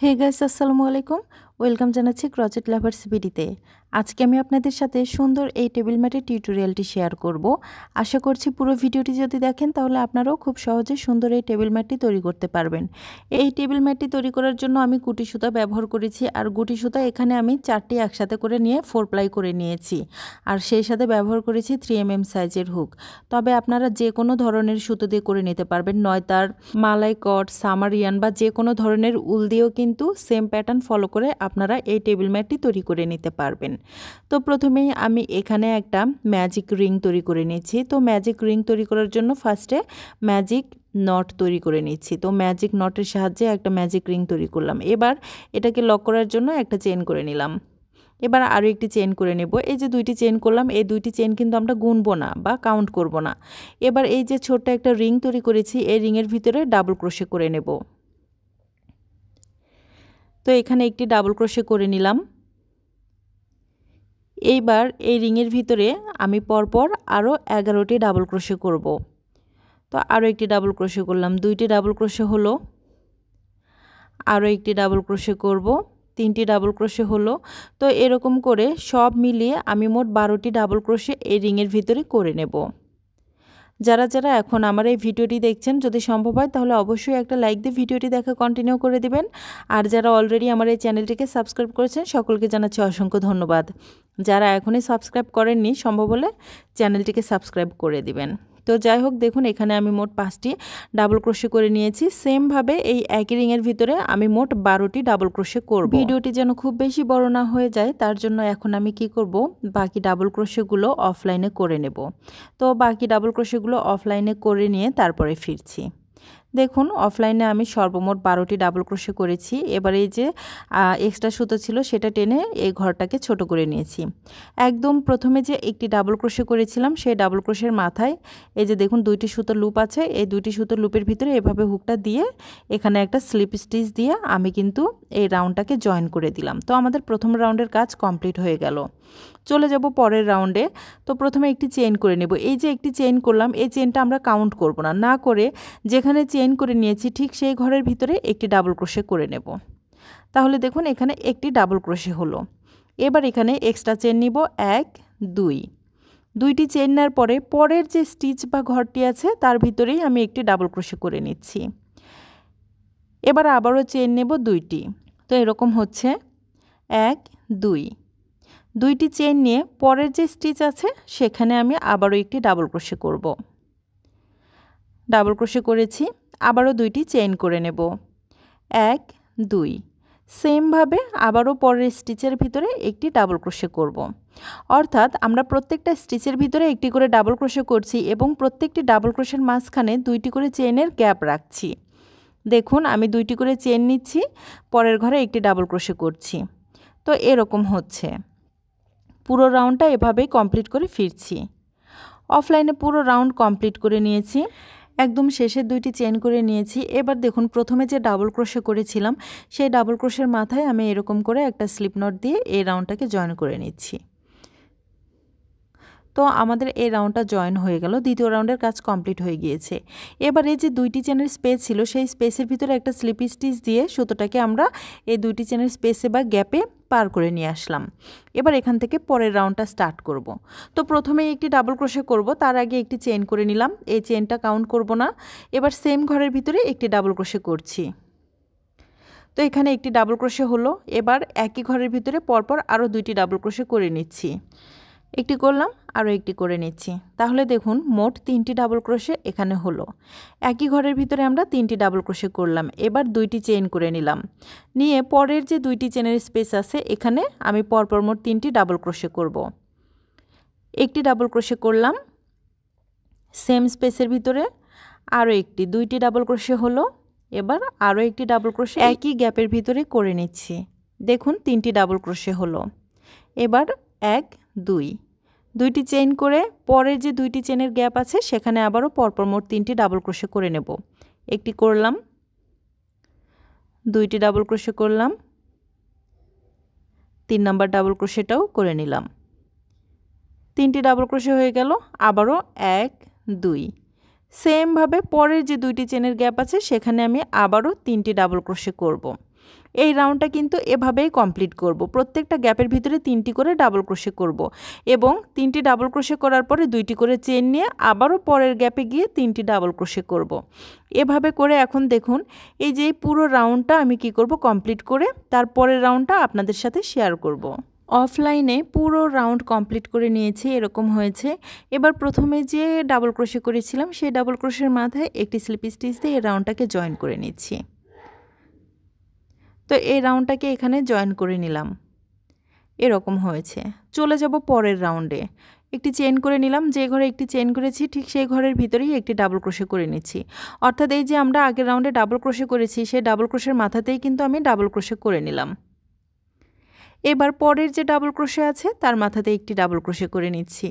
Hey guys, Assalamualaikum. Welcome জানাচ্ছি ক্রজেট lovers ভিডিতে আজকে আমি আপনাদের সাথে সুন্দর এই টেবিল ম্যাটের টিউটোরিয়ালটি শেয়ার করব আশা করছি পুরো ভিডিওটি যদি দেখেন তাহলে আপনারাও খুব সহজে সুন্দর এই টেবিল ম্যাটটি তৈরি করতে পারবেন এই টেবিল ম্যাটটি তৈরি করার জন্য আমি গুটি সুতা ব্যবহার করেছি আর গুটি সুতা এখানে আমি চারটি একসাথে করে নিয়ে ফোর প্লাই করে নিয়েছি আর সেই সাথে ব্যবহার করেছি থ্রি এম এম সাইজের হুক তবে আপনারা যে কোনো ধরনের সুতো দিয়ে করে নিতে পারবেন নয় তার মালাই কট সামারিয়ান বা যে কোনো ধরনের উল দিয়েও কিন্তু সেম প্যাটার্ন ফলো করে আপনারা এই টেবিল ম্যাটটি তৈরি করে নিতে পারবেন তো প্রথমেই আমি এখানে একটা ম্যাজিক রিং তৈরি করে নিচ্ছি তো ম্যাজিক রিং তৈরি করার জন্য ফার্স্টে ম্যাজিক নট তৈরি করে নিচ্ছি তো ম্যাজিক নটের সাহায্যে একটা ম্যাজিক রিং তৈরি করলাম এবার এটাকে লক করার জন্য একটা চেন করে নিলাম এবার আরও একটি চেন করে নেব এই যে দুইটি চেন করলাম এই দুইটি চেন কিন্তু আমরা গুনবো না বা কাউন্ট করব না এবার এই যে ছোট্ট একটা রিং তৈরি করেছি এই রিংয়ের ভিতরে ডাবল ক্রোশে করে নেব তো এখানে একটি ডাবল ক্রোশে করে নিলাম এইবার এই রিংয়ের ভিতরে আমি পরপর আরও এগারোটি ডাবল ক্রোশে করব। তো আরও একটি ডাবল ক্রোশে করলাম দুইটি ডাবল ক্রোশে হলো আরও একটি ডাবল ক্রোশে করব তিনটি ডাবল ক্রোশে হলো তো এরকম করে সব মিলিয়ে আমি মোট বারোটি ডাবল ক্রোশে এই রিংয়ের ভিতরে করে নেব যারা যারা এখন আমার এই ভিডিওটি দেখছেন যদি সম্ভব হয় তাহলে অবশ্যই একটা লাইক দিয়ে ভিডিওটি দেখা কন্টিনিউ করে দিবেন আর যারা অলরেডি আমার এই চ্যানেলটিকে সাবস্ক্রাইব করেছেন সকলকে জানাচ্ছি অসংখ্য ধন্যবাদ যারা এখনই সাবস্ক্রাইব করেননি সম্ভব হলে চ্যানেলটিকে সাবস্ক্রাইব করে দিবেন তো যাই হোক দেখুন এখানে আমি মোট পাঁচটি ডাবল ক্রোশে করে নিয়েছি সেমভাবে এই একই রিংয়ের ভিতরে আমি মোট বারোটি ডাবল ক্রোশে করব ভিডিওটি যেন খুব বেশি বড় না হয়ে যায় তার জন্য এখন আমি কি করব বাকি ডাবল ক্রোশেগুলো অফলাইনে করে নেব তো বাকি ডাবল ক্রোশেগুলো অফলাইনে করে নিয়ে তারপরে ফিরছি দেখুন অফলাইনে আমি সর্বমোট বারোটি ডাবল ক্রোশে করেছি এবার এই যে এক্সট্রা সুতো ছিল সেটা টেনে এই ঘরটাকে ছোট করে নিয়েছি একদম প্রথমে যে একটি ডাবল ক্রোশে করেছিলাম সেই ডাবল ক্রোশের মাথায় এই যে দেখুন দুইটি সুতো লুপ আছে এই দুইটি সুতো লুপের ভিতরে এভাবে হুকটা দিয়ে এখানে একটা স্লিপ স্টিচ দিয়ে আমি কিন্তু এই রাউন্ডটাকে জয়েন করে দিলাম তো আমাদের প্রথম রাউন্ডের কাজ কমপ্লিট হয়ে গেল চলে যাব পরের রাউন্ডে তো প্রথমে একটি চেইন করে নেব এই যে একটি চেইন করলাম এই চেইনটা আমরা কাউন্ট করব না না করে যেখানে চেইন করে নিয়েছি ঠিক সেই ঘরের ভিতরে একটি ডাবল ক্রোশে করে নেব তাহলে দেখুন এখানে একটি ডাবল ক্রোশে হলো এবার এখানে এক্সট্রা চেন নিব এক দুই দুইটি চেন নেওয়ার পরে পরের যে স্টিচ বা ঘরটি আছে তার ভিতরেই আমি একটি ডাবল ক্রোশে করে নিচ্ছি এবার আবারও চেন নেব দুইটি তো এরকম হচ্ছে এক দুই দুইটি চেন নিয়ে পরের যে স্টিচ আছে সেখানে আমি আবারও একটি ডাবল ক্রোশে করব ডাবল ক্রোশে করেছি আবারও দুইটি চেইন করে নেব এক দুই সেমভাবে আবারও পরের স্টিচের ভিতরে একটি ডাবল ক্রোশে করব। অর্থাৎ আমরা প্রত্যেকটা স্টিচের ভিতরে একটি করে ডাবল ক্রোশে করছি এবং প্রত্যেকটি ডাবল ক্রোশের মাঝখানে দুইটি করে চেনের গ্যাপ রাখছি দেখুন আমি দুইটি করে চেন নিচ্ছি পরের ঘরে একটি ডাবল ক্রোশে করছি তো এরকম হচ্ছে পুরো রাউন্ডটা এভাবেই কমপ্লিট করে ফিরছি অফলাইনে পুরো রাউন্ড কমপ্লিট করে নিয়েছি একদম শেষের দুইটি চেন করে নিয়েছি এবার দেখুন প্রথমে যে ডাবল ক্রোশে করেছিলাম সেই ডাবল ক্রোশের মাথায় আমি এরকম করে একটা স্লিপ নট দিয়ে এই রাউন্ডটাকে জয়েন করে নিচ্ছি তো আমাদের এই রাউন্ডটা জয়েন হয়ে গেল দ্বিতীয় রাউন্ডের কাজ কমপ্লিট হয়ে গিয়েছে এবার এই যে দুইটি চেনের স্পেস ছিল সেই স্পেসের ভিতরে একটা স্লিপ স্টিচ দিয়ে সুতোটাকে আমরা এই দুইটি চেনের স্পেসে বা গ্যাপে পার করে নিয়ে আসলাম এবার এখান থেকে পরের রাউন্ডটা স্টার্ট করব। তো প্রথমে একটি ডাবল ক্রোশে করব তার আগে একটি চেন করে নিলাম এই চেনটা কাউন্ট করব না এবার সেম ঘরের ভিতরে একটি ডাবল ক্রোশে করছি তো এখানে একটি ডাবল ক্রোশে হলো এবার একই ঘরের ভিতরে পরপর আরও দুইটি ডাবল ক্রোশে করে নিচ্ছি একটি করলাম আরও একটি করে নিচ্ছি তাহলে দেখুন মোট তিনটি ডাবল ক্রোশে এখানে হলো একই ঘরের ভিতরে আমরা তিনটি ডাবল ক্রোশে করলাম এবার দুইটি চেন করে নিলাম নিয়ে পরের যে দুইটি চেনের স্পেস আছে এখানে আমি পরপর মোট তিনটি ডাবল ক্রোশে করব। একটি ডাবল ক্রোশে করলাম সেম স্পেসের ভিতরে আরও একটি দুইটি ডাবল ক্রোশে হলো এবার আরও একটি ডাবল ক্রোশে একই গ্যাপের ভিতরে করে নিচ্ছি দেখুন তিনটি ডাবল ক্রোশে হলো এবার এক দুই দুইটি চেইন করে পরের যে দুইটি চেনের গ্যাপ আছে সেখানে আবারও পরপর মোট তিনটি ডাবল ক্রোশে করে নেব একটি করলাম দুইটি ডাবল ক্রোশে করলাম তিন নাম্বার ডাবল ক্রোশেটাও করে নিলাম তিনটি ডাবল ক্রোশে হয়ে গেল আবারও এক দুই সেমভাবে পরের যে দুইটি চেনের গ্যাপ আছে সেখানে আমি আবারও তিনটি ডাবল ক্রোশে করবো এই রাউন্ডটা কিন্তু এভাবেই কমপ্লিট করব প্রত্যেকটা গ্যাপের ভিতরে তিনটি করে ডাবল ক্রোশে করব এবং তিনটি ডাবল ক্রোশে করার পরে দুইটি করে চেন নিয়ে আবারও পরের গ্যাপে গিয়ে তিনটি ডাবল ক্রোশে করব। এভাবে করে এখন দেখুন এই যে পুরো রাউন্ডটা আমি কি করব কমপ্লিট করে তারপরের রাউন্ডটা আপনাদের সাথে শেয়ার করব। অফলাইনে পুরো রাউন্ড কমপ্লিট করে নিয়েছি এরকম হয়েছে এবার প্রথমে যে ডাবল ক্রোশে করেছিলাম সেই ডাবল ক্রোশের মাথায় একটি স্লিপ স্টিচ দিয়ে এই রাউন্ডটাকে জয়েন করে নিচ্ছি তো এই রাউন্ডটাকে এখানে জয়েন করে নিলাম এরকম হয়েছে চলে যাব পরের রাউন্ডে একটি চেন করে নিলাম যে ঘরে একটি চেন করেছি ঠিক সেই ঘরের ভিতরেই একটি ডাবল ক্রোশে করে নিচ্ছি অর্থাৎ এই যে আমরা আগের রাউন্ডে ডাবল ক্রোশে করেছি সেই ডাবল ক্রোশের মাথাতেই কিন্তু আমি ডাবল ক্রোশে করে নিলাম এবার পরের যে ডাবল ক্রোশে আছে তার মাথাতে একটি ডাবল ক্রোশে করে নিচ্ছি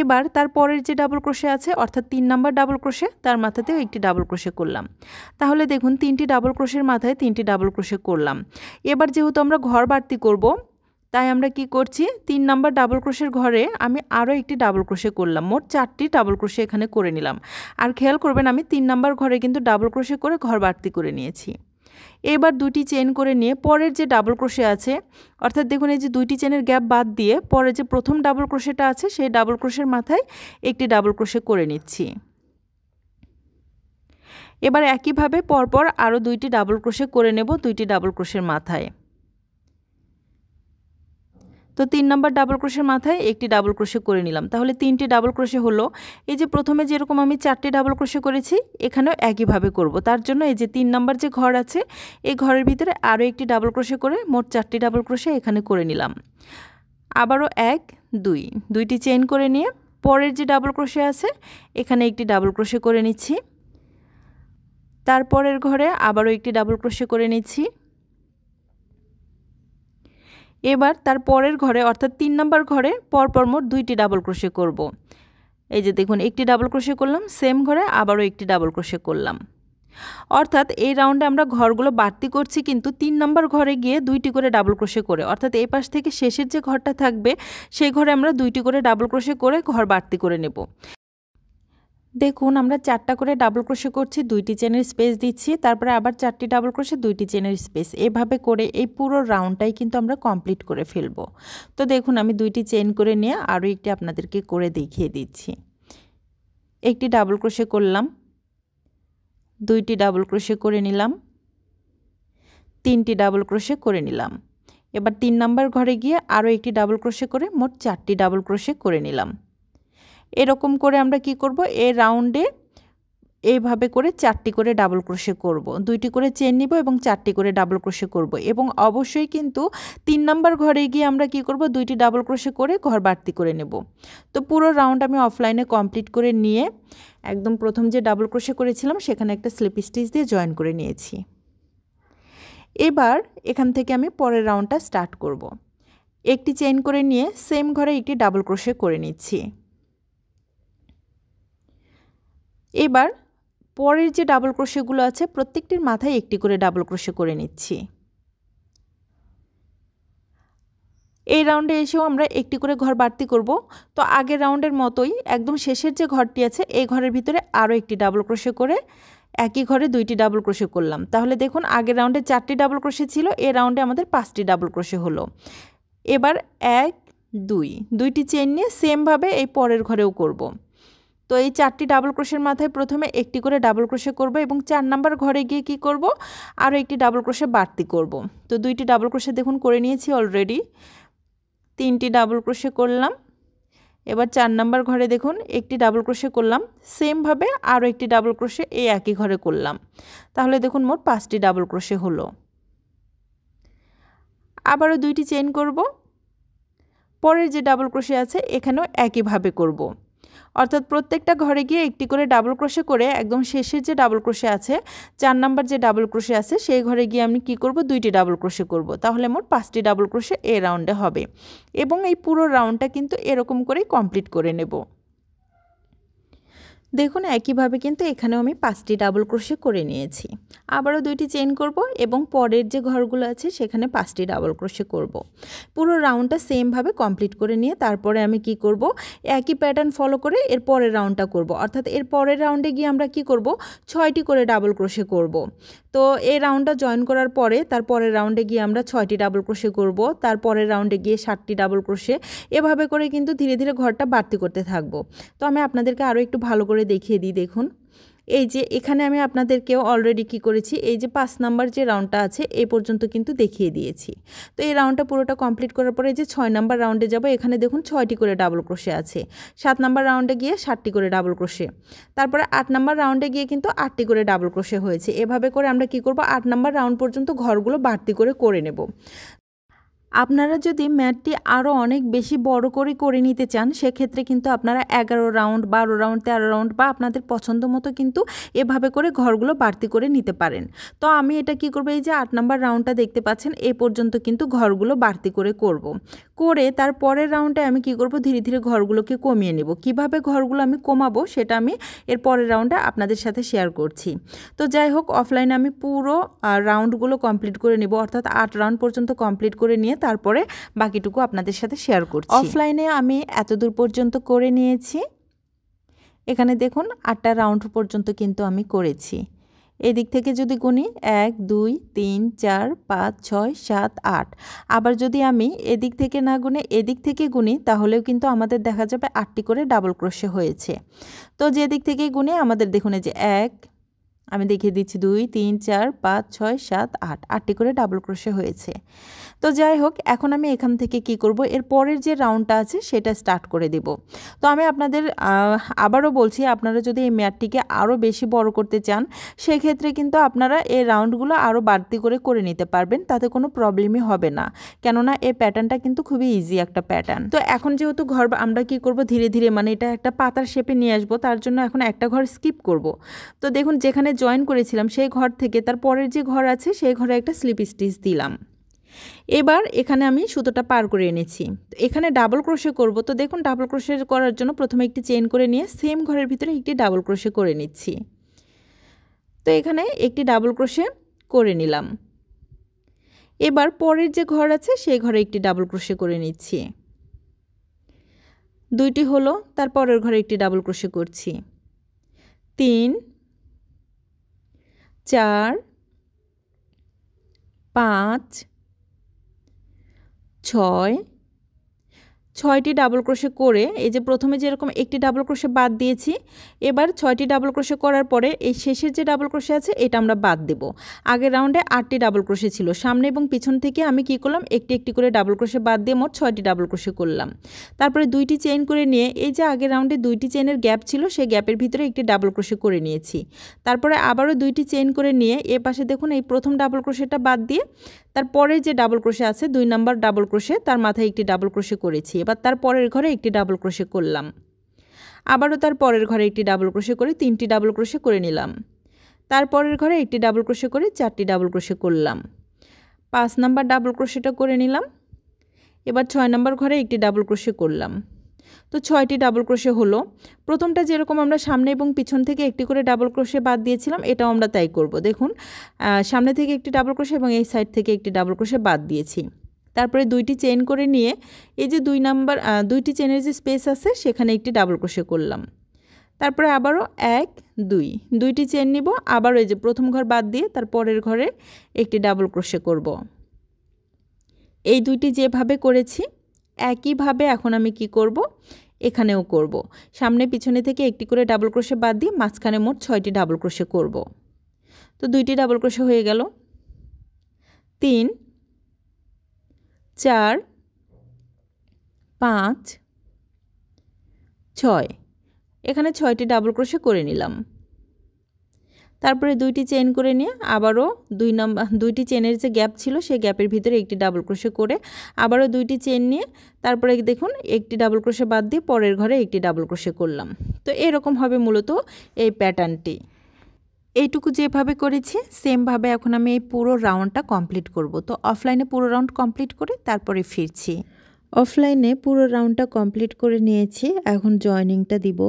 এবার তার পরের যে ডাবল ক্রোশে আছে অর্থাৎ তিন নাম্বার ডাবল ক্রোশে তার মাথাতেও একটি ডাবল ক্রোশে করলাম তাহলে দেখুন তিনটি ডাবল ক্রোশের মাথায় তিনটি ডাবল ক্রোশে করলাম এবার যেহেতু আমরা ঘর বাড়তি করব তাই আমরা কি করছি তিন নাম্বার ডাবল ক্রোশের ঘরে আমি আরও একটি ডাবল ক্রোশে করলাম মোট চারটি ডাবল ক্রোশে এখানে করে নিলাম আর খেয়াল করবেন আমি তিন নাম্বার ঘরে কিন্তু ডাবল ক্রোশে করে ঘর বাড়তি করে নিয়েছি এবার দুটি চেন করে নিয়ে পরের যে ডাবল ক্রোশে আছে অর্থাৎ দেখুন এই যে দুইটি চেনের গ্যাপ বাদ দিয়ে পরে যে প্রথম ডাবল ক্রোশেটা আছে সেই ডাবল ক্রোশের মাথায় একটি ডাবল ক্রোশে করে নিচ্ছি এবার একইভাবে পরপর আরও দুইটি ডাবল ক্রোশে করে নেব দুইটি ডাবল ক্রোশের মাথায় তো তিন নম্বর ডাবল ক্রোশের মাথায় একটি ডাবল ক্রোশে করে নিলাম তাহলে তিনটি ডাবল ক্রোশে হলো এই যে প্রথমে যেরকম আমি চারটি ডাবল ক্রোশে করেছি এখানেও একইভাবে করব তার জন্য এই যে তিন নম্বর যে ঘর আছে এই ঘরের ভিতরে আরও একটি ডাবল ক্রোশে করে মোট চারটি ডাবল ক্রোশে এখানে করে নিলাম আবারও এক দুই দুইটি চেন করে নিয়ে পরের যে ডাবল ক্রোশে আছে এখানে একটি ডাবল ক্রোশে করে নিচ্ছি তারপরের ঘরে আবারও একটি ডাবল ক্রোশে করে নিচ্ছি এবার তার পরের ঘরে অর্থাৎ তিন নম্বর ঘরে পরপর মোট দুইটি ডাবল ক্রোশে করব। এই যে দেখুন একটি ডাবল ক্রোশে করলাম সেম ঘরে আবারও একটি ডাবল ক্রোশে করলাম অর্থাৎ এই রাউন্ডে আমরা ঘরগুলো বাড়তি করছি কিন্তু তিন নম্বর ঘরে গিয়ে দুইটি করে ডাবল ক্রোশে করে অর্থাৎ এই পাশ থেকে শেষের যে ঘরটা থাকবে সেই ঘরে আমরা দুইটি করে ডাবল ক্রোশে করে ঘর বাড়তি করে নেব দেখুন আমরা চারটা করে ডাবল ক্রোশে করছি দুইটি চেনের স্পেস দিচ্ছি তারপরে আবার চারটি ডাবল ক্রোশে দুইটি চেনের স্পেস এভাবে করে এই পুরো রাউন্ডটাই কিন্তু আমরা কমপ্লিট করে ফেলব তো দেখুন আমি দুইটি চেন করে নিয়ে আরও একটি আপনাদেরকে করে দেখিয়ে দিচ্ছি একটি ডাবল ক্রোশে করলাম দুইটি ডাবল ক্রোশে করে নিলাম তিনটি ডাবল ক্রোশে করে নিলাম এবার তিন নাম্বার ঘরে গিয়ে আরও একটি ডাবল ক্রোশে করে মোট চারটি ডাবল ক্রোশে করে নিলাম এরকম করে আমরা কি করব এ রাউন্ডে এইভাবে করে চারটি করে ডাবল ক্রোশে করব। দুইটি করে চেন নিব এবং চারটি করে ডাবল ক্রোশে করব এবং অবশ্যই কিন্তু তিন নম্বর ঘরে গিয়ে আমরা কি করব দুইটি ডাবল ক্রোশে করে ঘর বাড়তি করে নেব তো পুরো রাউন্ড আমি অফলাইনে কমপ্লিট করে নিয়ে একদম প্রথম যে ডাবল ক্রোশে করেছিলাম সেখানে একটা স্লিপ স্টিচ দিয়ে জয়েন করে নিয়েছি এবার এখান থেকে আমি পরের রাউন্ডটা স্টার্ট করব। একটি চেইন করে নিয়ে সেম ঘরে একটি ডাবল ক্রোশে করে নিচ্ছি এবার পরের যে ডাবল ক্রোশেগুলো আছে প্রত্যেকটির মাথায় একটি করে ডাবল ক্রোশে করে নিচ্ছি এই রাউন্ডে এসেও আমরা একটি করে ঘর বাড়তি করব তো আগের রাউন্ডের মতোই একদম শেষের যে ঘরটি আছে এই ঘরের ভিতরে আরও একটি ডাবল ক্রোশে করে একই ঘরে দুইটি ডাবল ক্রোশে করলাম তাহলে দেখুন আগের রাউন্ডে চারটি ডাবল ক্রোশে ছিল এ রাউন্ডে আমাদের পাঁচটি ডাবল ক্রোশে হলো এবার এক দুই দুইটি চেন নিয়ে সেমভাবে এই পরের ঘরেও করব। তো এই চারটি ডাবল ক্রোশের মাথায় প্রথমে একটি করে ডাবল ক্রোশে করব এবং চার নাম্বার ঘরে গিয়ে কি করব আরও একটি ডাবল ক্রোশে বাড়তি করব তো দুইটি ডাবল ক্রোশে দেখুন করে নিয়েছি অলরেডি তিনটি ডাবল ক্রোশে করলাম এবার চার নাম্বার ঘরে দেখুন একটি ডাবল ক্রোশে করলাম সেমভাবে আরও একটি ডাবল ক্রোশে এই একই ঘরে করলাম তাহলে দেখুন মোট পাঁচটি ডাবল ক্রোশে হলো আবারও দুইটি চেন করব পরের যে ডাবল ক্রোশে আছে এখানেও একইভাবে করবো অর্থাৎ প্রত্যেকটা ঘরে গিয়ে একটি করে ডাবল ক্রোশে করে একদম শেষের যে ডাবল ক্রোশে আছে চার নাম্বার যে ডাবল ক্রোশে আছে সেই ঘরে গিয়ে আমি কি করব দুইটি ডাবল ক্রোশে করব তাহলে মোট পাঁচটি ডাবল ক্রোশে এ রাউন্ডে হবে এবং এই পুরো রাউন্ডটা কিন্তু এরকম করেই কমপ্লিট করে নেব দেখুন একইভাবে কিন্তু এখানেও আমি পাঁচটি ডাবল ক্রোশে করে নিয়েছি আবারও দুইটি চেন করব এবং পরের যে ঘরগুলো আছে সেখানে পাঁচটি ডাবল ক্রোশে করব। পুরো রাউন্ডটা সেমভাবে কমপ্লিট করে নিয়ে তারপরে আমি কি করব একই প্যাটার্ন ফলো করে এর পরের রাউন্ডটা করব। অর্থাৎ এর পরের রাউন্ডে গিয়ে আমরা কি করব ছয়টি করে ডাবল ক্রোশে করব। তো এই রাউন্ডটা জয়েন করার পরে তার পরের রাউন্ডে গিয়ে আমরা ছয়টি ডাবল ক্রোশে করব তার পরের রাউন্ডে গিয়ে ষাটটি ডাবল ক্রোশে এভাবে করে কিন্তু ধীরে ধীরে ঘরটা বাড়তি করতে থাকবো তো আমি আপনাদেরকে আরও একটু ভালো করে করে দেখিয়ে দিই দেখুন এই যে এখানে আমি আপনাদেরকেও অলরেডি কি করেছি এই যে পাঁচ নাম্বার যে রাউন্ডটা আছে এই পর্যন্ত কিন্তু দেখিয়ে দিয়েছি তো এই রাউন্ডটা পুরোটা কমপ্লিট করার পরে যে ছয় নাম্বার রাউন্ডে যাব এখানে দেখুন ছয়টি করে ডাবল ক্রোশে আছে সাত নাম্বার রাউন্ডে গিয়ে সাতটি করে ডাবল ক্রোশে তারপরে আট নাম্বার রাউন্ডে গিয়ে কিন্তু আটটি করে ডাবল ক্রোশে হয়েছে এভাবে করে আমরা কি করব আট নাম্বার রাউন্ড পর্যন্ত ঘরগুলো বাড়তি করে করে নেব আপনারা যদি ম্যাটটি আরও অনেক বেশি বড় করে করে নিতে চান সেক্ষেত্রে কিন্তু আপনারা এগারো রাউন্ড বারো রাউন্ড তেরো রাউন্ড বা আপনাদের পছন্দ মতো কিন্তু এভাবে করে ঘরগুলো বাড়তি করে নিতে পারেন তো আমি এটা কি করবো এই যে আট নাম্বার রাউন্ডটা দেখতে পাচ্ছেন এ পর্যন্ত কিন্তু ঘরগুলো বাড়তি করে করব। করে তার পরের রাউন্ডে আমি কি করব ধীরে ধীরে ঘরগুলোকে কমিয়ে নেব কিভাবে ঘরগুলো আমি কমাবো সেটা আমি এর পরের রাউন্ডে আপনাদের সাথে শেয়ার করছি তো যাই হোক অফলাইনে আমি পুরো রাউন্ডগুলো কমপ্লিট করে নেব অর্থাৎ আট রাউন্ড পর্যন্ত কমপ্লিট করে নিয়ে তারপরে বাকিটুকু আপনাদের সাথে শেয়ার করছি অফলাইনে আমি এতদূর পর্যন্ত করে নিয়েছি এখানে দেখুন আটটা রাউন্ড পর্যন্ত কিন্তু আমি করেছি এদিক থেকে যদি গুনি এক দুই তিন চার পাঁচ ছয় সাত আট আবার যদি আমি এদিক থেকে না গুনে এদিক থেকে গুনি তাহলেও কিন্তু আমাদের দেখা যাবে আটটি করে ডাবল ক্রোশে হয়েছে তো যেদিক থেকে গুনে আমাদের দেখুন যে এক আমি দেখিয়ে দিচ্ছি দুই তিন চার পাঁচ ছয় সাত আট আটটি করে ডাবল ক্রোশে হয়েছে তো যাই হোক এখন আমি এখান থেকে কি করব এর পরের যে রাউন্ডটা আছে সেটা স্টার্ট করে দেব তো আমি আপনাদের আবারও বলছি আপনারা যদি এই ম্যাটটিকে আরও বেশি বড় করতে চান সেক্ষেত্রে কিন্তু আপনারা এই রাউন্ডগুলো আরও বাড়তি করে করে নিতে পারবেন তাতে কোনো প্রবলেমই হবে না কেননা এই প্যাটার্নটা কিন্তু খুবই ইজি একটা প্যাটার্ন তো এখন যেহেতু ঘর আমরা কি করব ধীরে ধীরে মানে এটা একটা পাতার শেপে নিয়ে আসবো তার জন্য এখন একটা ঘর স্কিপ করব তো দেখুন যেখানে জয়েন করেছিলাম সেই ঘর থেকে তার পরের যে ঘর আছে সেই ঘরে একটা স্লিপ স্টিচ দিলাম এবার এখানে আমি সুতোটা পার করে এনেছি এখানে ডাবল ক্রোশে করব তো দেখুন ডাবল ক্রোশে করার জন্য প্রথমে একটি চেন করে নিয়ে সেম ঘরের ভিতরে একটি ডাবল ক্রোশে করে নিচ্ছি তো এখানে একটি ডাবল ক্রোশে করে নিলাম এবার পরের যে ঘর আছে সেই ঘরে একটি ডাবল ক্রোশে করে নিচ্ছি দুইটি হলো তার পরের ঘরে একটি ডাবল ক্রোশে করছি তিন চার পাঁচ ছয় ছয়টি ডাবল ক্রোশে করে এই যে প্রথমে যেরকম একটি ডাবল ক্রোশে বাদ দিয়েছি এবার ছয়টি ডাবল ক্রোশে করার পরে এই শেষের যে ডাবল ক্রোশে আছে এটা আমরা বাদ দেব আগের রাউন্ডে আটটি ডাবল ক্রোশে ছিল সামনে এবং পিছন থেকে আমি কি করলাম একটি একটি করে ডাবল ক্রোশে বাদ দিয়ে মোট ছয়টি ডাবল ক্রোশে করলাম তারপরে দুইটি চেইন করে নিয়ে এই যে আগের রাউন্ডে দুইটি চেনের গ্যাপ ছিল সেই গ্যাপের ভিতরে একটি ডাবল ক্রোশে করে নিয়েছি তারপরে আবারও দুইটি চেইন করে নিয়ে এ পাশে দেখুন এই প্রথম ডাবল ক্রোশেটা বাদ দিয়ে তারপরে যে ডাবল ক্রোশে আছে দুই নাম্বার ডাবল ক্রোশে তার মাথায় একটি ডাবল ক্রোশে করেছি এবার তার পরের ঘরে একটি ডাবল ক্রোশে করলাম আবারও তার পরের ঘরে একটি ডাবল ক্রোশে করে তিনটি ডাবল ক্রোশে করে নিলাম তার পরের ঘরে একটি ডাবল ক্রোশে করে চারটি ডাবল ক্রোশে করলাম পাঁচ নাম্বার ডাবল ক্রোশেটা করে নিলাম এবার ছয় নাম্বার ঘরে একটি ডাবল ক্রোশে করলাম তো ছয়টি ডাবল ক্রোশে হলো প্রথমটা যেরকম আমরা সামনে এবং পিছন থেকে একটি করে ডাবল ক্রোশে বাদ দিয়েছিলাম এটাও আমরা তাই করব দেখুন সামনে থেকে একটি ডাবল ক্রোশে এবং এই সাইড থেকে একটি ডাবল ক্রোশে বাদ দিয়েছি তারপরে দুইটি চেন করে নিয়ে এই যে দুই নাম্বার দুইটি চেনের যে স্পেস আছে সেখানে একটি ডাবল ক্রোশে করলাম তারপরে আবারও এক দুই দুইটি চেন নিব আবারও এই যে প্রথম ঘর বাদ দিয়ে তার পরের ঘরে একটি ডাবল ক্রোশে করব এই দুইটি যেভাবে করেছি একইভাবে এখন আমি কি করব এখানেও করব। সামনে পিছনে থেকে একটি করে ডাবল ক্রোশে বাদ দিয়ে মাঝখানে মোট ছয়টি ডাবল ক্রোশে করব। তো দুইটি ডাবল ক্রোশে হয়ে গেল তিন চার পাঁচ ছয় এখানে ছয়টি ডাবল ক্রোশে করে নিলাম তারপরে দুইটি চেন করে নিয়ে আবারও দুই নম্বর দুইটি চেনের যে গ্যাপ ছিল সেই গ্যাপের ভিতরে একটি ডাবল ক্রোশে করে আবারও দুইটি চেন নিয়ে তারপরে দেখুন একটি ডাবল ক্রোশে বাদ দিয়ে পরের ঘরে একটি ডাবল ক্রোশে করলাম তো এরকম হবে মূলত এই প্যাটার্নটি এইটুকু যেভাবে করেছি সেমভাবে এখন আমি এই পুরো রাউন্ডটা কমপ্লিট করব তো অফলাইনে পুরো রাউন্ড কমপ্লিট করে তারপরে ফিরছি অফলাইনে পুরো রাউন্ডটা কমপ্লিট করে নিয়েছি এখন জয়নিংটা দিব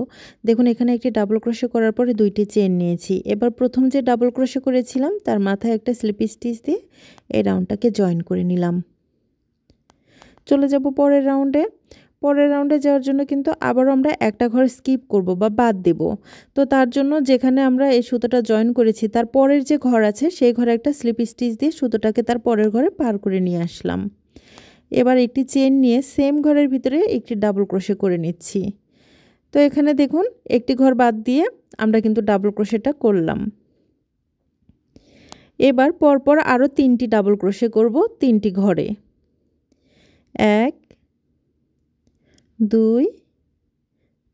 দেখুন এখানে একটি ডাবল ক্রোশে করার পরে দুইটি চেন নিয়েছি এবার প্রথম যে ডাবল ক্রোশে করেছিলাম তার মাথায় একটা স্লিপ স্টিচ দিয়ে এই রাউন্ডটাকে জয়েন করে নিলাম চলে যাব পরের রাউন্ডে পরের রাউন্ডে যাওয়ার জন্য কিন্তু আবারও আমরা একটা ঘর স্কিপ করব বা বাদ দেব তো তার জন্য যেখানে আমরা এই সুতোটা জয়েন করেছি তার পরের যে ঘর আছে সেই ঘরে একটা স্লিপ স্টিচ দিয়ে সুতোটাকে তার পরের ঘরে পার করে নিয়ে আসলাম এবার একটি চেন নিয়ে সেম ঘরের ভিতরে একটি ডাবল ক্রোশে করে নিচ্ছি তো এখানে দেখুন একটি ঘর বাদ দিয়ে আমরা কিন্তু ডাবল ক্রোশেটা করলাম এবার পরপর আরও তিনটি ডাবল ক্রোশে করব তিনটি ঘরে এক দুই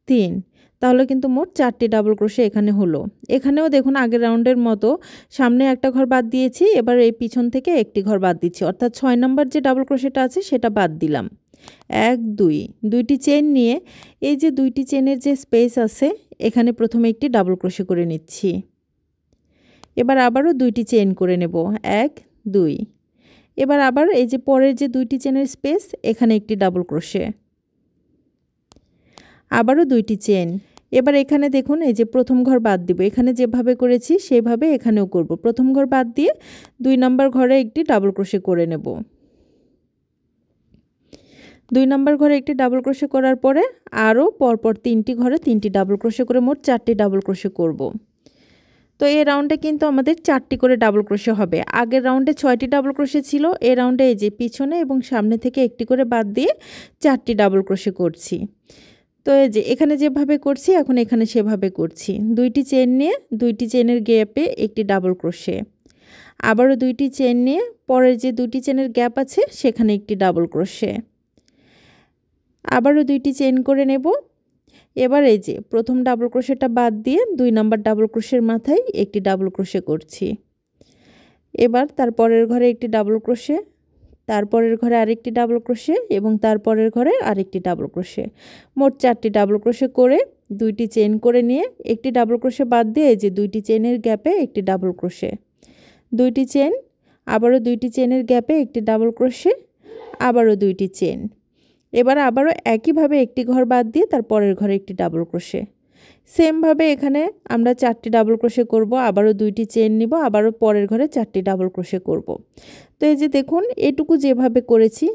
তিন তাহলে কিন্তু মোট চারটি ডাবল ক্রোশে এখানে হলো এখানেও দেখুন আগের রাউন্ডের মতো সামনে একটা ঘর বাদ দিয়েছি এবার এই পিছন থেকে একটি ঘর বাদ দিচ্ছি অর্থাৎ ছয় নম্বর যে ডাবল ক্রোশেটা আছে সেটা বাদ দিলাম এক দুই দুইটি চেন নিয়ে এই যে দুইটি চেনের যে স্পেস আছে এখানে প্রথমে একটি ডাবল ক্রোশে করে নিচ্ছি এবার আবারও দুইটি চেন করে নেব এক দুই এবার আবার এই যে পরের যে দুইটি চেনের স্পেস এখানে একটি ডাবল ক্রোশে আবারও দুইটি চেন এবার এখানে দেখুন এই যে প্রথম ঘর বাদ দিব এখানে যেভাবে করেছি সেভাবে এখানেও করব প্রথম ঘর বাদ দিয়ে দুই নম্বর ঘরে একটি ডাবল ক্রোশে করে নেব দুই নম্বর ঘরে একটি ডাবল ক্রোশে করার পরে আরও পরপর তিনটি ঘরে তিনটি ডাবল ক্রোশে করে মোট চারটি ডাবল ক্রোশে করব। তো এই রাউন্ডে কিন্তু আমাদের চারটি করে ডাবল ক্রোশে হবে আগের রাউন্ডে ছয়টি ডাবল ক্রোশে ছিল এ রাউন্ডে এই যে পিছনে এবং সামনে থেকে একটি করে বাদ দিয়ে চারটি ডাবল ক্রোশে করছি তো যে এখানে যেভাবে করছি এখন এখানে সেভাবে করছি দুইটি চেন নিয়ে দুইটি চেনের গ্যাপে একটি ডাবল ক্রোশে আবারও দুইটি চেন নিয়ে পরের যে দুইটি চেনের গ্যাপ আছে সেখানে একটি ডাবল ক্রোশে আবারও দুইটি চেন করে নেব এবার এই যে প্রথম ডাবল ক্রোশেটা বাদ দিয়ে দুই নাম্বার ডাবল ক্রোশের মাথায় একটি ডাবল ক্রোশে করছি এবার তার পরের ঘরে একটি ডাবল ক্রোশে তারপরের ঘরে আরেকটি ডাবল ক্রোশে এবং তারপরের ঘরে আরেকটি ডাবল ক্রোশে মোট চারটি ডাবল ক্রোশে করে দুইটি চেন করে নিয়ে একটি ডাবল ক্রোশে বাদ দিয়ে যে দুইটি চেনের গ্যাপে একটি ডাবল ক্রোশে দুইটি চেন আবারও দুইটি চেনের গ্যাপে একটি ডাবল ক্রোশে আবারও দুইটি চেন এবার আবারও একইভাবে একটি ঘর বাদ দিয়ে তার পরের ঘরে একটি ডাবল ক্রোশে সেমভাবে এখানে আমরা চারটি ডাবল ক্রোশে করব আবারও দুইটি চেন নিব আবারও পরের ঘরে চারটি ডাবল ক্রোশে করব। তো এই যে দেখুন এটুকু যেভাবে করেছি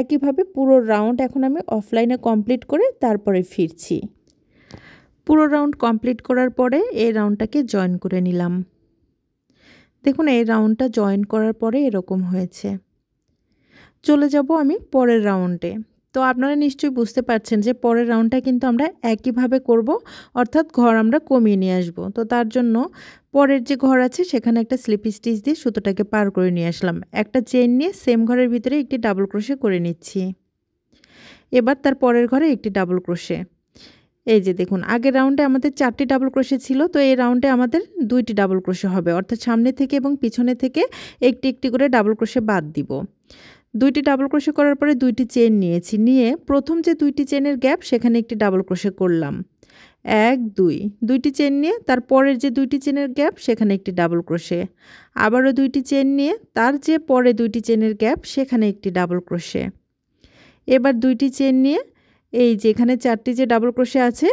একইভাবে পুরো রাউন্ড এখন আমি অফলাইনে কমপ্লিট করে তারপরে ফিরছি পুরো রাউন্ড কমপ্লিট করার পরে এই রাউন্ডটাকে জয়েন করে নিলাম দেখুন এই রাউন্ডটা জয়েন করার পরে এরকম হয়েছে চলে যাব আমি পরের রাউন্ডে তো আপনারা নিশ্চয়ই বুঝতে পারছেন যে পরের রাউন্ডটা কিন্তু আমরা একইভাবে করব অর্থাৎ ঘর আমরা কমিয়ে নিয়ে আসব তো তার জন্য পরের যে ঘর আছে সেখানে একটা স্লিপ স্টিচ দিয়ে সুতোটাকে পার করে নিয়ে আসলাম একটা চেন নিয়ে সেম ঘরের ভিতরে একটি ডাবল ক্রোশে করে নিচ্ছি এবার তার পরের ঘরে একটি ডাবল ক্রোশে এই যে দেখুন আগের রাউন্ডে আমাদের চারটি ডাবল ক্রোশে ছিল তো এই রাউন্ডে আমাদের দুইটি ডাবল ক্রোশে হবে অর্থাৎ সামনে থেকে এবং পিছনে থেকে একটি একটি করে ডাবল ক্রোশে বাদ দিব দুইটি ডাবল ক্রোশে করার পরে দুইটি চেন নিয়েছি নিয়ে প্রথম যে দুইটি চেনের গ্যাপ সেখানে একটি ডাবল ক্রোশে করলাম এক দুই দুইটি চেন নিয়ে তার পরের যে দুইটি চেনের গ্যাপ সেখানে একটি ডাবল ক্রোশে আবারও দুইটি চেন নিয়ে তার যে পরে দুইটি চেনের গ্যাপ সেখানে একটি ডাবল ক্রোশে এবার দুইটি চেন নিয়ে এই যেখানে চারটি যে ডাবল ক্রোশে আছে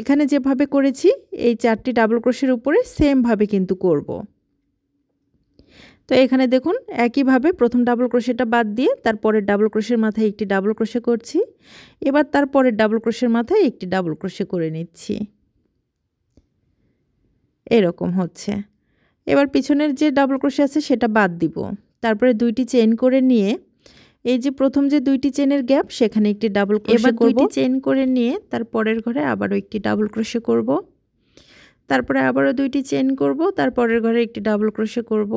এখানে যেভাবে করেছি এই চারটি ডাবল ক্রোশের উপরে সেমভাবে কিন্তু করব। তো এখানে দেখুন একইভাবে প্রথম ডাবল ক্রোশেটা বাদ দিয়ে তারপরে ডাবল ক্রোশের মাথায় একটি ডাবল ক্রোশে করছি এবার তারপরে ডাবল ক্রোশের মাথায় একটি ডাবল ক্রোশে করে নিচ্ছি এরকম হচ্ছে এবার পিছনের যে ডাবল ক্রোশে আছে সেটা বাদ দিব তারপরে দুইটি চেন করে নিয়ে এই যে প্রথম যে দুইটি চেনের গ্যাপ সেখানে একটি ডাবল ক্রোশে করব চেন করে নিয়ে তারপরের ঘরে আবারও একটি ডাবল ক্রোশে করব তারপরে আবারও দুইটি চেন করব তারপরের ঘরে একটি ডাবল ক্রোশে করব।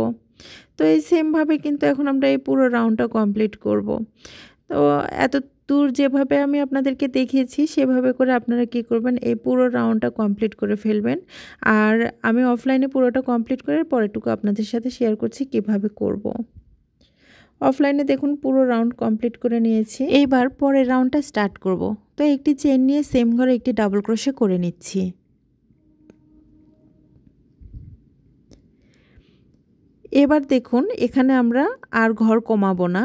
তো এই সেমভাবে কিন্তু এখন আমরা এই পুরো রাউন্ডটা কমপ্লিট করব। তো এত দূর যেভাবে আমি আপনাদেরকে দেখিয়েছি সেভাবে করে আপনারা কি করবেন এই পুরো রাউন্ডটা কমপ্লিট করে ফেলবেন আর আমি অফলাইনে পুরোটা কমপ্লিট করে পরেটুকু আপনাদের সাথে শেয়ার করছি কিভাবে করব। অফলাইনে দেখুন পুরো রাউন্ড কমপ্লিট করে নিয়েছি এইবার পরের রাউন্ডটা স্টার্ট করব। তো একটি চেন নিয়ে সেম ঘরে একটি ডাবল ক্রোশে করে নিচ্ছি এবার দেখুন এখানে আমরা আর ঘর কমাবো না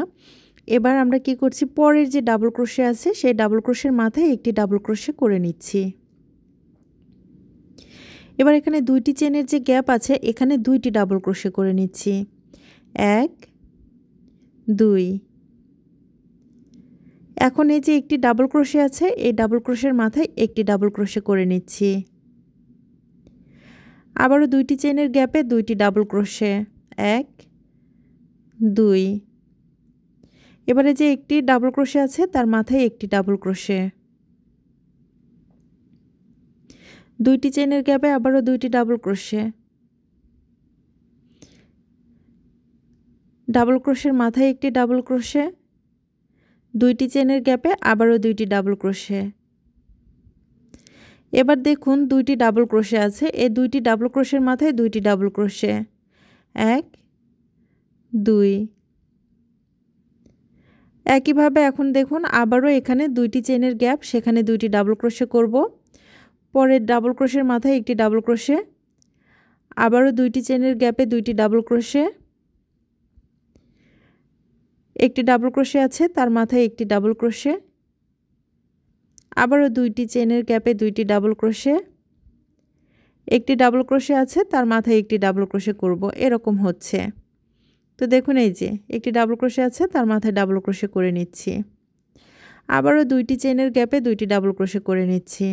এবার আমরা কি করছি পরের যে ডাবল ক্রোশে আছে সেই ডাবল ক্রোশের মাথায় একটি ডাবল ক্রোশে করে নিচ্ছি এবার এখানে দুইটি চেনের যে গ্যাপ আছে এখানে দুইটি ডাবল ক্রোশে করে নিচ্ছি এক দুই এখন এই যে একটি ডাবল ক্রোশে আছে এই ডাবল ক্রোশের মাথায় একটি ডাবল ক্রোশে করে নিচ্ছি আবারও দুইটি চেনের গ্যাপে দুইটি ডাবল ক্রোশে এক দুই এবারে যে একটি ডাবল ক্রোশে আছে তার মাথায় একটি ডাবল ক্রোশে দুইটি চেনের গ্যাপে আবারও দুইটি ডাবল ক্রোশে ডাবল ক্রোশের মাথায় একটি ডাবল ক্রোশে দুইটি চেনের গ্যাপে আবারও দুইটি ডাবল ক্রোশে এবার দেখুন দুইটি ডাবল ক্রোশে আছে এই দুইটি ডাবল ক্রোশের মাথায় দুইটি ডাবল ক্রোশে এক দুই একইভাবে এখন দেখুন আবারও এখানে দুইটি চেনের গ্যাপ সেখানে দুইটি ডাবল ক্রোশে করব পরে ডাবল ক্রোশের মাথায় একটি ডাবল ক্রোশে আবারও দুইটি চেনের গ্যাপে দুইটি ডাবল ক্রোশে একটি ডাবল ক্রোশে আছে তার মাথায় একটি ডাবল ক্রোশে আবারও দুইটি চেনের গ্যাপে দুইটি ডাবল ক্রোশে একটি ডাবল ক্রোশে আছে তার মাথায় একটি ডাবল ক্রোশে করব এরকম হচ্ছে তো দেখুন এই যে একটি ডাবল ক্রোশে আছে তার মাথায় ডাবল ক্রোশে করে নিচ্ছি আবারও দুইটি চেনের গ্যাপে দুইটি ডাবল ক্রোশে করে নিচ্ছি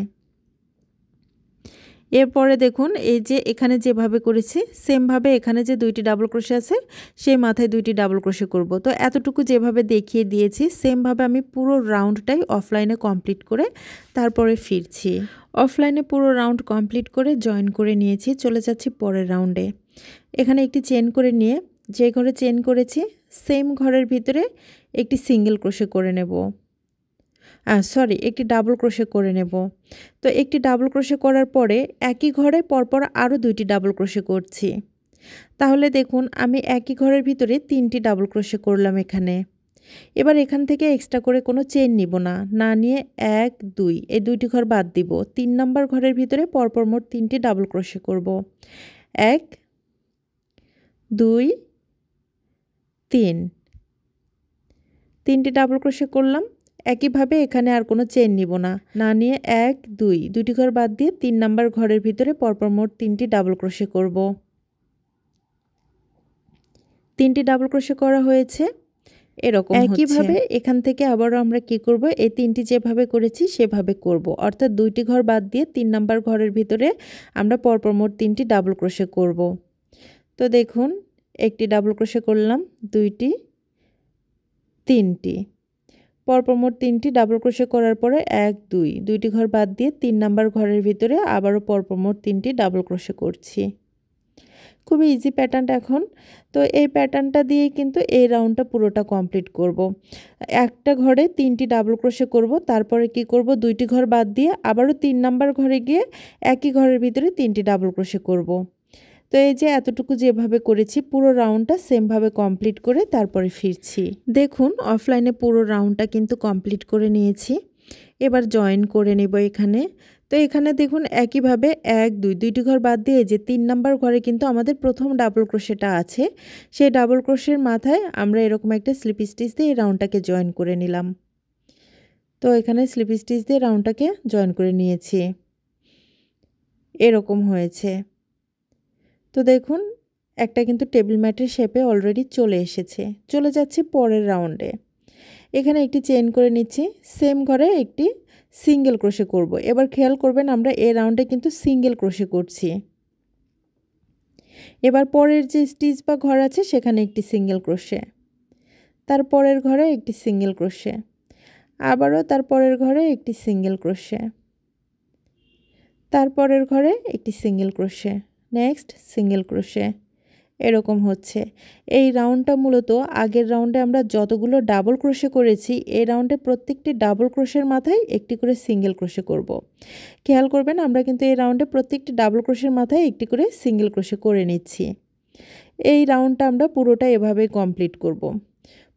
এরপরে দেখুন এই যে এখানে যেভাবে করেছি সেমভাবে এখানে যে দুইটি ডাবল ক্রোশে আছে সেই মাথায় দুইটি ডাবল ক্রোশে করব তো এতটুকু যেভাবে দেখিয়ে দিয়েছি সেমভাবে আমি পুরো রাউন্ডটাই অফলাইনে কমপ্লিট করে তারপরে ফিরছি অফলাইনে পুরো রাউন্ড কমপ্লিট করে জয়েন করে নিয়েছি চলে যাচ্ছি পরের রাউন্ডে এখানে একটি চেন করে নিয়ে যে ঘরে চেন করেছি সেম ঘরের ভিতরে একটি সিঙ্গেল ক্রোশে করে নেব সরি একটি ডাবল ক্রোশে করে নেব তো একটি ডাবল ক্রোশে করার পরে একই ঘরে পরপর আরও দুইটি ডাবল ক্রোশে করছি তাহলে দেখুন আমি একই ঘরের ভিতরে তিনটি ডাবল ক্রোশে করলাম এখানে এবার এখান থেকে এক্সট্রা করে কোনো চেন নিব না না নিয়ে এক দুই এই দুইটি ঘর বাদ দিব তিন নাম্বার ঘরের ভিতরে পরপর মোট তিনটি ডাবল ক্রোশে করব এক দুই তিন তিনটি ডাবল ক্রোশে করলাম একইভাবে এখানে আর কোনো চেন নিব না না নিয়ে এক দুই দুটি ঘর বাদ দিয়ে তিন নাম্বার ঘরের ভিতরে পরপর মোট তিনটি ডাবল ক্রোশে করব তিনটি ডাবল ক্রোশে করা হয়েছে এরকম একইভাবে এখান থেকে আবারও আমরা কি করব এই তিনটি যেভাবে করেছি সেভাবে করব অর্থাৎ দুইটি ঘর বাদ দিয়ে তিন নাম্বার ঘরের ভিতরে আমরা পরপর মোট তিনটি ডাবল ক্রোশে করব তো দেখুন একটি ডাবল ক্রোশে করলাম দুইটি তিনটি পরপর মোট তিনটি ডাবল ক্রোশে করার পরে এক দুই দুইটি ঘর বাদ দিয়ে তিন নাম্বার ঘরের ভিতরে আবারও পরপর মোট তিনটি ডাবল ক্রোশে করছি খুবই ইজি প্যাটার্নটা এখন তো এই প্যাটার্নটা দিয়েই কিন্তু এই রাউন্ডটা পুরোটা কমপ্লিট করব। একটা ঘরে তিনটি ডাবল ক্রোশে করব তারপরে কি করব দুইটি ঘর বাদ দিয়ে আবারও তিন নাম্বার ঘরে গিয়ে একই ঘরের ভিতরে তিনটি ডাবল ক্রোশে করব। তো এই যে এতটুকু যেভাবে করেছি পুরো রাউন্ডটা সেমভাবে কমপ্লিট করে তারপরে ফিরছি দেখুন অফলাইনে পুরো রাউন্ডটা কিন্তু কমপ্লিট করে নিয়েছি এবার জয়েন করে নেব এখানে তো এখানে দেখুন একইভাবে এক দুই দুইটি ঘর বাদ দিয়ে যে তিন নাম্বার ঘরে কিন্তু আমাদের প্রথম ডাবল ক্রোশেটা আছে সেই ডাবল ক্রোশের মাথায় আমরা এরকম একটা স্লিপ স্টিচ দিয়ে এই রাউন্ডটাকে জয়েন করে নিলাম তো এখানে স্লিপ স্টিচ দিয়ে রাউন্ডটাকে জয়েন করে নিয়েছি এরকম হয়েছে তো দেখুন একটা কিন্তু টেবিল ম্যাটের শেপে অলরেডি চলে এসেছে চলে যাচ্ছে পরের রাউন্ডে এখানে একটি চেন করে নিচ্ছি সেম ঘরে একটি সিঙ্গেল ক্রোশে করব। এবার খেয়াল করবেন আমরা এ রাউন্ডে কিন্তু সিঙ্গেল ক্রোশে করছি এবার পরের যে স্টিচ বা ঘর আছে সেখানে একটি সিঙ্গেল ক্রোশে তার পরের ঘরে একটি সিঙ্গেল ক্রোশে আবারও তার পরের ঘরে একটি সিঙ্গেল ক্রোশে তারপরের ঘরে একটি single crochet next single crochet এরকম হচ্ছে এই রাউন্ডটা মূলত আগের রাউন্ডে আমরা যতগুলো ডাবল ক্রোশে করেছি এই রাউন্ডে প্রত্যেকটি ডাবল ক্রোশের মাথায় একটি করে সিঙ্গেল ক্রোশে করব। খেয়াল করবেন আমরা কিন্তু এই রাউন্ডে প্রত্যেকটি ডাবল ক্রোশের মাথায় একটি করে সিঙ্গেল ক্রোশে করে নিচ্ছি এই রাউন্ডটা আমরা পুরোটা এভাবে কমপ্লিট করব।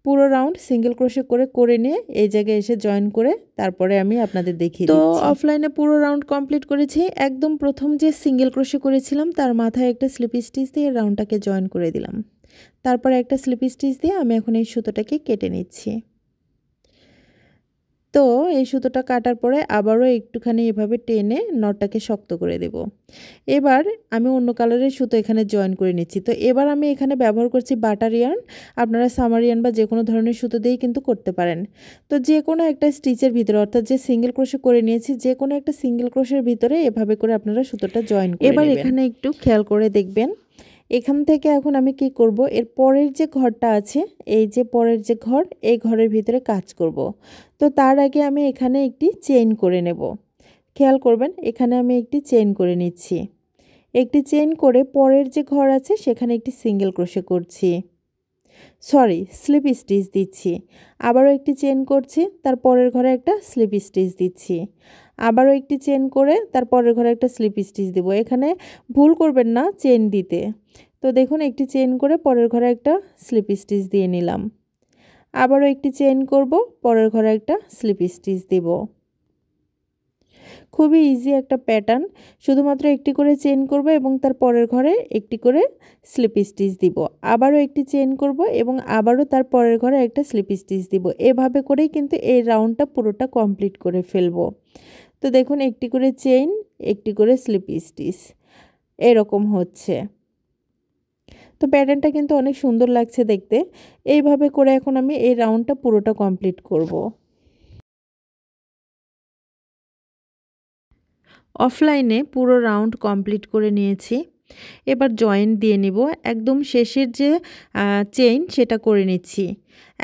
পুরো রাউন্ড সিঙ্গেল ক্রোশে করে করে নিয়ে এই জায়গায় এসে জয়েন করে তারপরে আমি আপনাদের দেখি তো অফলাইনে পুরো রাউন্ড কমপ্লিট করেছি একদম প্রথম যে সিঙ্গেল ক্রোশে করেছিলাম তার মাথায় একটা স্লিপ স্টিচ দিয়ে রাউন্ডটাকে জয়েন করে দিলাম তারপরে একটা স্লিপ স্টিচ দিয়ে আমি এখন এই সুতোটাকে কেটে নিচ্ছি তো এই সুতোটা কাটার পরে আবারও একটুখানি এভাবে টেনে নটটাকে শক্ত করে দেব এবার আমি অন্য কালারের সুতো এখানে জয়েন করে নিচ্ছি তো এবার আমি এখানে ব্যবহার করছি বাটার ইয়ার্ন আপনারা সামার ইয়ার্ন বা যে কোনো ধরনের সুতো দিয়েই কিন্তু করতে পারেন তো যে কোনো একটা স্টিচের ভিতরে অর্থাৎ যে সিঙ্গেল ক্রোশে করে নিয়েছি যে কোনো একটা সিঙ্গেল ক্রোশের ভিতরে এভাবে করে আপনারা সুতোটা জয়েন এবার এখানে একটু খেয়াল করে দেখবেন এখান থেকে এখন আমি কি করব এর পরের যে ঘরটা আছে এই যে পরের যে ঘর এই ঘরের ভিতরে কাজ করব। তো তার আগে আমি এখানে একটি চেইন করে নেব খেয়াল করবেন এখানে আমি একটি চেইন করে নিচ্ছি একটি চেইন করে পরের যে ঘর আছে সেখানে একটি সিঙ্গেল ক্রোশে করছি সরি স্লিপ স্টিচ দিচ্ছি আবারও একটি চেন করছি তার পরের ঘরে একটা স্লিপ স্টিচ দিচ্ছি আবারও একটি চেন করে তার পরের ঘরে একটা স্লিপ স্টিচ দেবো এখানে ভুল করবেন না চেন দিতে তো দেখুন একটি চেন করে পরের ঘরে একটা স্লিপ স্টিচ দিয়ে নিলাম আবারও একটি চেন করব পরের ঘরে একটা স্লিপ স্টিচ দেবো খুবই ইজি একটা প্যাটার্ন শুধুমাত্র একটি করে চেন করব এবং তার পরের ঘরে একটি করে স্লিপ স্টিচ দিব আবারও একটি চেন করব এবং আবারও তার পরের ঘরে একটা স্লিপ স্টিচ দিব এভাবে করেই কিন্তু এই রাউন্ডটা পুরোটা কমপ্লিট করে ফেলব তো দেখুন একটি করে চেইন একটি করে স্লিপ স্টিচ এরকম হচ্ছে তো প্যাটার্নটা কিন্তু অনেক সুন্দর লাগছে দেখতে এইভাবে করে এখন আমি এই রাউন্ডটা পুরোটা কমপ্লিট করব। অফলাইনে পুরো রাউন্ড কমপ্লিট করে নিয়েছি এবার জয়েন্ট দিয়ে নিব একদম শেষের যে চেইন সেটা করে নিচ্ছি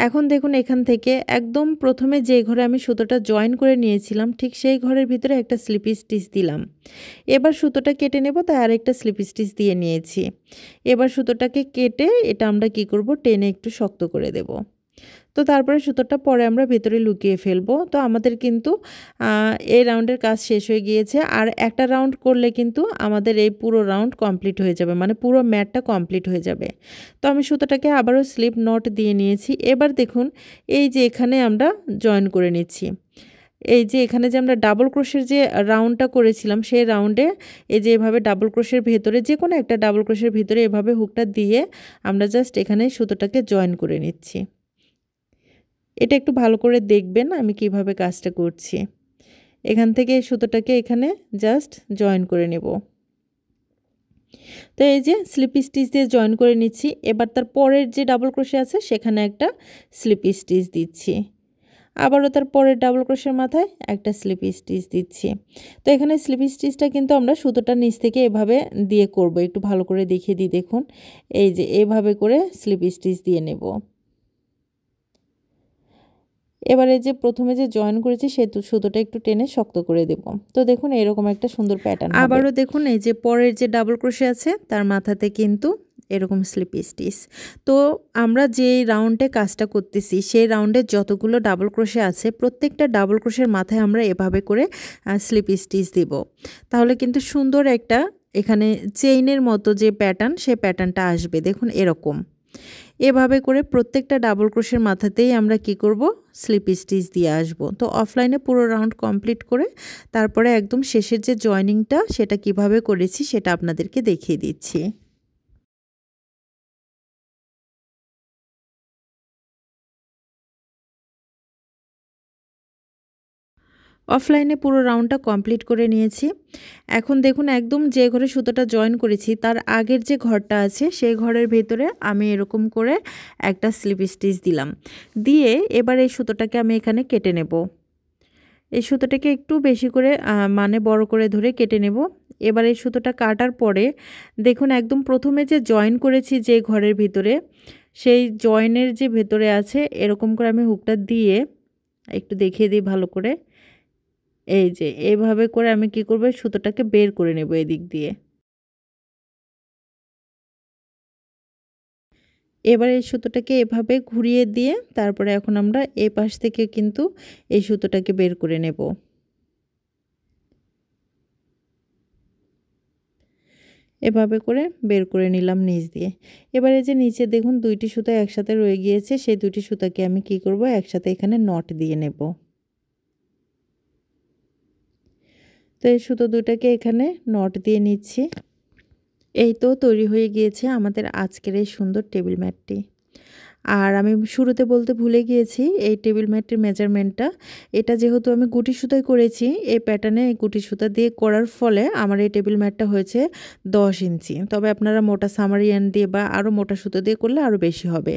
এখন দেখুন এখান থেকে একদম প্রথমে যে ঘরে আমি সুতোটা জয়েন করে নিয়েছিলাম ঠিক সেই ঘরের ভিতরে একটা স্লিপ স্টিচ দিলাম এবার সুতোটা কেটে নেব তাই আরেকটা স্লিপ স্টিচ দিয়ে নিয়েছি এবার সুতোটাকে কেটে এটা আমরা কি করব টেনে একটু শক্ত করে দেবো তো তারপরে সুতোটা পরে আমরা ভেতরে লুকিয়ে ফেলবো তো আমাদের কিন্তু এই রাউন্ডের কাজ শেষ হয়ে গিয়েছে আর একটা রাউন্ড করলে কিন্তু আমাদের এই পুরো রাউন্ড কমপ্লিট হয়ে যাবে মানে পুরো ম্যাটটা কমপ্লিট হয়ে যাবে তো আমি সুতোটাকে আবারও স্লিপ নট দিয়ে নিয়েছি এবার দেখুন এই যে এখানে আমরা জয়েন করে নিচ্ছি এই যে এখানে যে আমরা ডাবল ক্রোশের যে রাউন্ডটা করেছিলাম সেই রাউন্ডে এই যে এভাবে ডাবল ক্রোশের ভেতরে যে কোনো একটা ডাবল ক্রোশের ভিতরে এভাবে হুকটা দিয়ে আমরা জাস্ট এখানে সুতোটাকে জয়েন করে নিচ্ছি এটা একটু ভালো করে দেখবেন আমি কিভাবে কাজটা করছি এখান থেকে সুতোটাকে এখানে জাস্ট জয়েন করে নেব তো এই যে স্লিপ স্টিচ দিয়ে জয়েন করে নিচ্ছি এবার তার পরের যে ডাবল ক্রোশে আছে সেখানে একটা স্লিপ স্টিচ দিচ্ছি আবারও তার পরের ডাবল ক্রোশের মাথায় একটা স্লিপ স্টিচ দিচ্ছি তো এখানে স্লিপ স্টিচটা কিন্তু আমরা সুতোটা নিচ থেকে এভাবে দিয়ে করব একটু ভালো করে দেখিয়ে দিই দেখুন এই যে এভাবে করে স্লিপ স্টিচ দিয়ে নেব এবারে যে প্রথমে যে জয়েন করেছি সে সুতোটা একটু টেনে শক্ত করে দেব তো দেখুন এরকম একটা সুন্দর প্যাটার্ন আবারও দেখুন এই যে পরের যে ডাবল ক্রোশে আছে তার মাথাতে কিন্তু এরকম স্লিপ স্টিচ তো আমরা যে রাউন্ডে কাজটা করতেছি সেই রাউন্ডে যতগুলো ডাবল ক্রোশে আছে প্রত্যেকটা ডাবল ক্রোশের মাথায় আমরা এভাবে করে স্লিপ স্টিচ দিব তাহলে কিন্তু সুন্দর একটা এখানে চেইনের মতো যে প্যাটার্ন সে প্যাটার্নটা আসবে দেখুন এরকম এভাবে করে প্রত্যেকটা ডাবল ক্রোশের মাথাতেই আমরা কি করব স্লিপ স্টিচ দিয়ে আসব তো অফলাইনে পুরো রাউন্ড কমপ্লিট করে তারপরে একদম শেষের যে জয়নিংটা সেটা কিভাবে করেছি সেটা আপনাদেরকে দেখিয়ে দিচ্ছি অফলাইনে পুরো রাউন্ডটা কমপ্লিট করে নিয়েছি এখন দেখুন একদম যে ঘরে সুতোটা জয়েন করেছি তার আগের যে ঘরটা আছে সেই ঘরের ভেতরে আমি এরকম করে একটা স্লিপ স্টিচ দিলাম দিয়ে এবার এই সুতোটাকে আমি এখানে কেটে নেব এই সুতোটাকে একটু বেশি করে মানে বড় করে ধরে কেটে নেব এবার এই সুতোটা কাটার পরে দেখুন একদম প্রথমে যে জয়েন করেছি যে ঘরের ভিতরে সেই জয়েনের যে ভেতরে আছে এরকম করে আমি হুকটা দিয়ে একটু দেখিয়ে দিই ভালো করে এই যে এভাবে করে আমি কি করবো সুতোটাকে বের করে নেব এদিক দিয়ে এবার এই সুতোটাকে এভাবে ঘুরিয়ে দিয়ে তারপরে এখন আমরা এ পাশ থেকে কিন্তু এই সুতোটাকে বের করে নেব এভাবে করে বের করে নিলাম নিচ দিয়ে এবারে যে নিচে দেখুন দুইটি সুতো একসাথে রয়ে গিয়েছে সেই দুইটি সুতাকে আমি কি করব একসাথে এখানে নট দিয়ে নেবো তো এই সুতো দুটাকে এখানে নট দিয়ে নিচ্ছি এই তো তৈরি হয়ে গিয়েছে আমাদের আজকের এই সুন্দর টেবিল ম্যাটটি আর আমি শুরুতে বলতে ভুলে গিয়েছি এই টেবিল ম্যাটটির মেজারমেন্টটা এটা যেহেতু আমি গুটি সুতায় করেছি এই প্যাটার্নে এই গুটি সুতা দিয়ে করার ফলে আমার এই টেবিল ম্যাটটা হয়েছে দশ ইঞ্চি তবে আপনারা মোটা সামারিয়ান দিয়ে বা আরও মোটা সুতো দিয়ে করলে আরও বেশি হবে